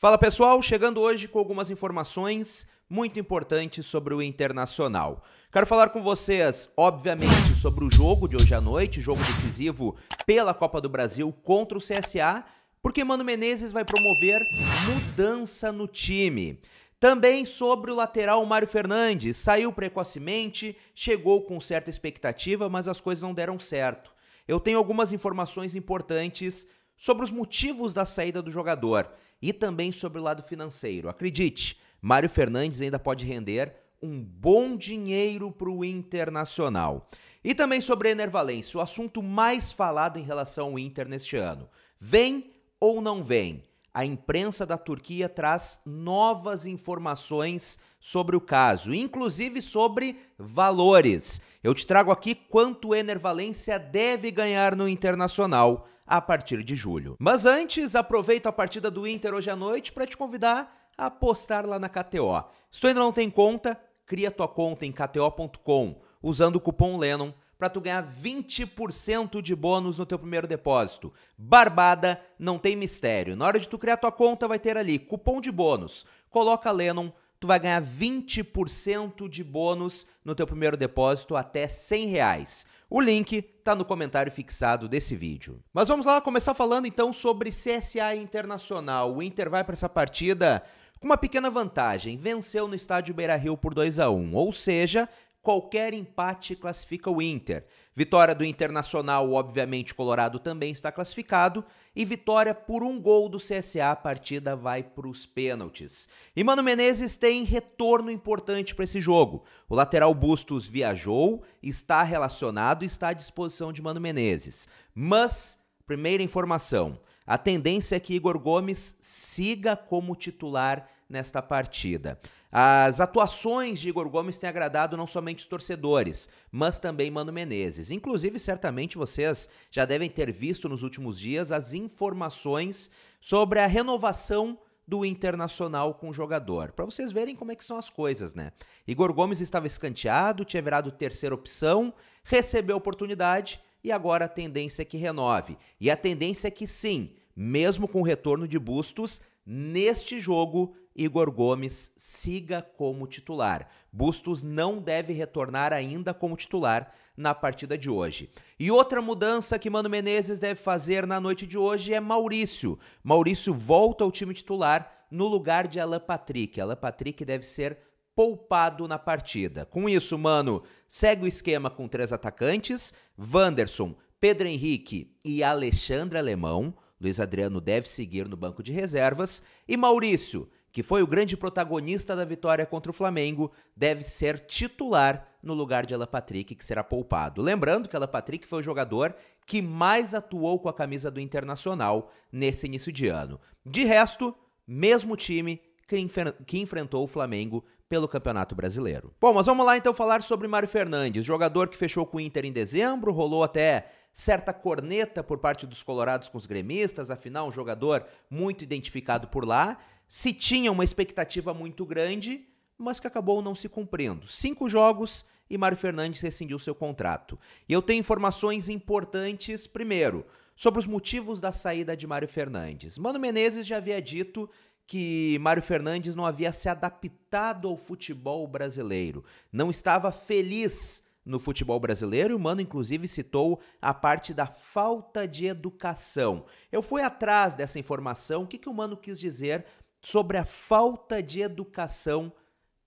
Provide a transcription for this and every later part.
Fala pessoal, chegando hoje com algumas informações muito importantes sobre o Internacional. Quero falar com vocês, obviamente, sobre o jogo de hoje à noite, jogo decisivo pela Copa do Brasil contra o CSA, porque Mano Menezes vai promover mudança no time. Também sobre o lateral Mário Fernandes, saiu precocemente, chegou com certa expectativa, mas as coisas não deram certo. Eu tenho algumas informações importantes sobre os motivos da saída do jogador e também sobre o lado financeiro. Acredite, Mário Fernandes ainda pode render um bom dinheiro para o Internacional. E também sobre a Enervalência, o assunto mais falado em relação ao Inter neste ano. Vem ou não vem? A imprensa da Turquia traz novas informações sobre o caso, inclusive sobre valores. Eu te trago aqui quanto o Enervalência deve ganhar no Internacional a partir de julho. Mas antes, aproveito a partida do Inter hoje à noite para te convidar a apostar lá na KTO. Se tu ainda não tem conta, cria tua conta em kto.com usando o cupom Lennon para tu ganhar 20% de bônus no teu primeiro depósito. Barbada, não tem mistério. Na hora de tu criar tua conta vai ter ali cupom de bônus. Coloca Lennon, tu vai ganhar 20% de bônus no teu primeiro depósito até 100 reais. O link está no comentário fixado desse vídeo. Mas vamos lá começar falando então sobre CSA Internacional. O Inter vai para essa partida com uma pequena vantagem, venceu no estádio Beira-Rio por 2 a 1, ou seja, qualquer empate classifica o Inter. Vitória do Internacional, obviamente, Colorado também está classificado. E vitória por um gol do CSA, a partida vai para os pênaltis. E Mano Menezes tem retorno importante para esse jogo. O lateral Bustos viajou, está relacionado e está à disposição de Mano Menezes. Mas, primeira informação, a tendência é que Igor Gomes siga como titular nesta partida. As atuações de Igor Gomes têm agradado não somente os torcedores, mas também Mano Menezes. Inclusive, certamente vocês já devem ter visto nos últimos dias as informações sobre a renovação do Internacional com o jogador. Para vocês verem como é que são as coisas, né? Igor Gomes estava escanteado, tinha virado terceira opção, recebeu a oportunidade e agora a tendência é que renove. E a tendência é que sim, mesmo com o retorno de Bustos, neste jogo Igor Gomes siga como titular. Bustos não deve retornar ainda como titular na partida de hoje. E outra mudança que Mano Menezes deve fazer na noite de hoje é Maurício. Maurício volta ao time titular no lugar de Alan Patrick. Alan Patrick deve ser poupado na partida. Com isso, mano, segue o esquema com três atacantes: Wanderson, Pedro Henrique e Alexandre Alemão. Luiz Adriano deve seguir no banco de reservas. E Maurício que foi o grande protagonista da vitória contra o Flamengo, deve ser titular no lugar de Alan Patrick, que será poupado. Lembrando que Alan Patrick foi o jogador que mais atuou com a camisa do Internacional nesse início de ano. De resto, mesmo time, que, enfrentou o Flamengo pelo Campeonato Brasileiro. Bom, mas vamos lá então falar sobre Mário Fernandes, jogador que fechou com o Inter em dezembro, rolou até certa corneta por parte dos colorados com os gremistas, afinal um jogador muito identificado por lá, se tinha uma expectativa muito grande, mas que acabou não se cumprindo. Cinco jogos e Mário Fernandes rescindiu seu contrato. E eu tenho informações importantes, primeiro, sobre os motivos da saída de Mário Fernandes. Mano Menezes já havia dito que Mário Fernandes não havia se adaptado ao futebol brasileiro, não estava feliz no futebol brasileiro. O Mano, inclusive, citou a parte da falta de educação. Eu fui atrás dessa informação. O que, que o Mano quis dizer sobre a falta de educação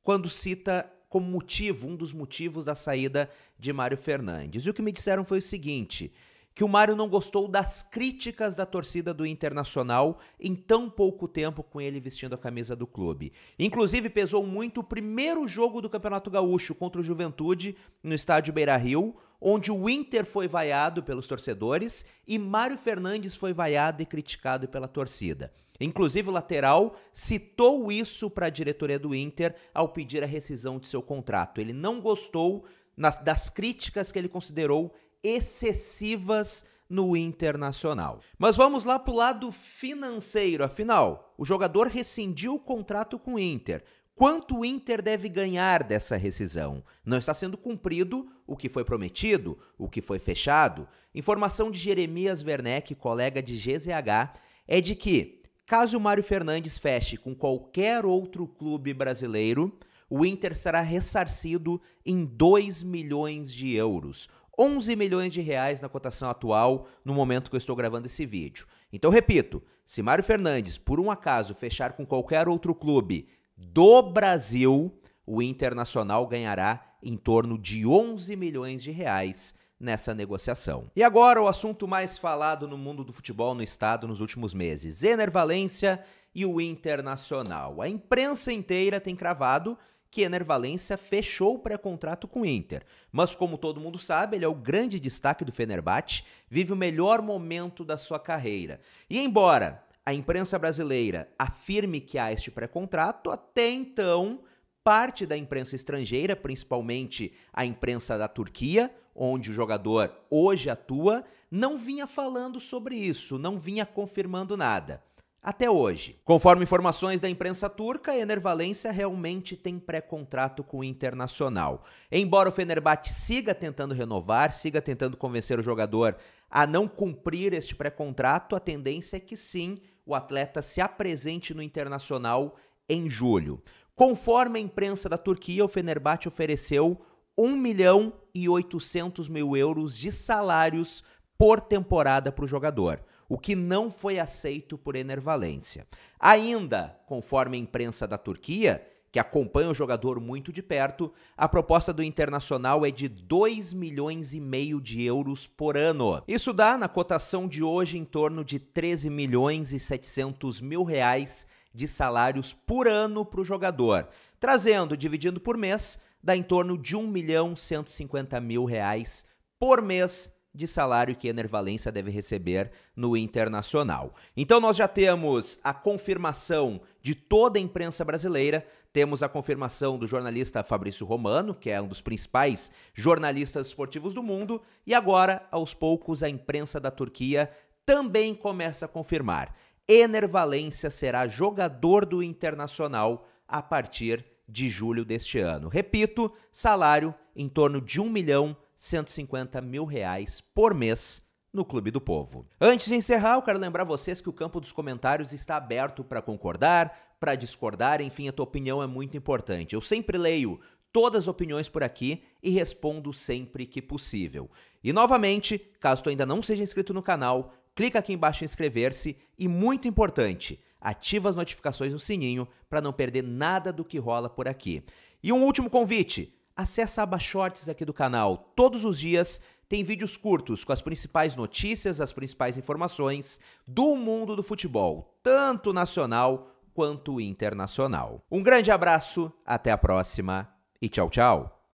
quando cita como motivo, um dos motivos da saída de Mário Fernandes? E o que me disseram foi o seguinte que o Mário não gostou das críticas da torcida do Internacional em tão pouco tempo com ele vestindo a camisa do clube. Inclusive, pesou muito o primeiro jogo do Campeonato Gaúcho contra o Juventude no estádio Beira Rio, onde o Inter foi vaiado pelos torcedores e Mário Fernandes foi vaiado e criticado pela torcida. Inclusive, o lateral citou isso para a diretoria do Inter ao pedir a rescisão de seu contrato. Ele não gostou nas, das críticas que ele considerou excessivas no internacional. Mas vamos lá para o lado financeiro, afinal, o jogador rescindiu o contrato com o Inter. Quanto o Inter deve ganhar dessa rescisão? Não está sendo cumprido o que foi prometido, o que foi fechado? Informação de Jeremias Werneck, colega de GZH, é de que, caso o Mário Fernandes feche com qualquer outro clube brasileiro, o Inter será ressarcido em 2 milhões de euros, 11 milhões de reais na cotação atual no momento que eu estou gravando esse vídeo. Então repito, se Mário Fernandes por um acaso fechar com qualquer outro clube do Brasil, o Internacional ganhará em torno de 11 milhões de reais nessa negociação. E agora o assunto mais falado no mundo do futebol no estado nos últimos meses, Ener Valência e o Internacional. A imprensa inteira tem cravado que Ener Valência fechou o pré-contrato com o Inter. Mas como todo mundo sabe, ele é o grande destaque do Fenerbahçe, vive o melhor momento da sua carreira. E embora a imprensa brasileira afirme que há este pré-contrato, até então parte da imprensa estrangeira, principalmente a imprensa da Turquia, onde o jogador hoje atua, não vinha falando sobre isso, não vinha confirmando nada até hoje. Conforme informações da imprensa turca, Enervalência realmente tem pré-contrato com o Internacional. Embora o Fenerbahçe siga tentando renovar, siga tentando convencer o jogador a não cumprir este pré-contrato, a tendência é que sim, o atleta se apresente no Internacional em julho. Conforme a imprensa da Turquia, o Fenerbahçe ofereceu 1 milhão e 800 mil euros de salários por temporada para o jogador o que não foi aceito por Enervalência. Ainda, conforme a imprensa da Turquia, que acompanha o jogador muito de perto, a proposta do Internacional é de 2 milhões e meio de euros por ano. Isso dá, na cotação de hoje, em torno de 13 milhões e 700 mil reais de salários por ano para o jogador. Trazendo, dividindo por mês, dá em torno de 1 milhão 150 mil reais por mês de salário que Ener Valência deve receber no Internacional. Então nós já temos a confirmação de toda a imprensa brasileira, temos a confirmação do jornalista Fabrício Romano, que é um dos principais jornalistas esportivos do mundo, e agora, aos poucos, a imprensa da Turquia também começa a confirmar. Ener Valência será jogador do Internacional a partir de julho deste ano. Repito, salário em torno de 1 milhão 150 mil reais por mês no Clube do Povo. Antes de encerrar, eu quero lembrar vocês que o campo dos comentários está aberto para concordar, para discordar, enfim, a tua opinião é muito importante. Eu sempre leio todas as opiniões por aqui e respondo sempre que possível. E novamente, caso tu ainda não seja inscrito no canal, clica aqui embaixo em inscrever-se e muito importante, ativa as notificações no sininho para não perder nada do que rola por aqui. E um último convite, Acesse a aba Shorts aqui do canal. Todos os dias tem vídeos curtos com as principais notícias, as principais informações do mundo do futebol, tanto nacional quanto internacional. Um grande abraço, até a próxima e tchau, tchau.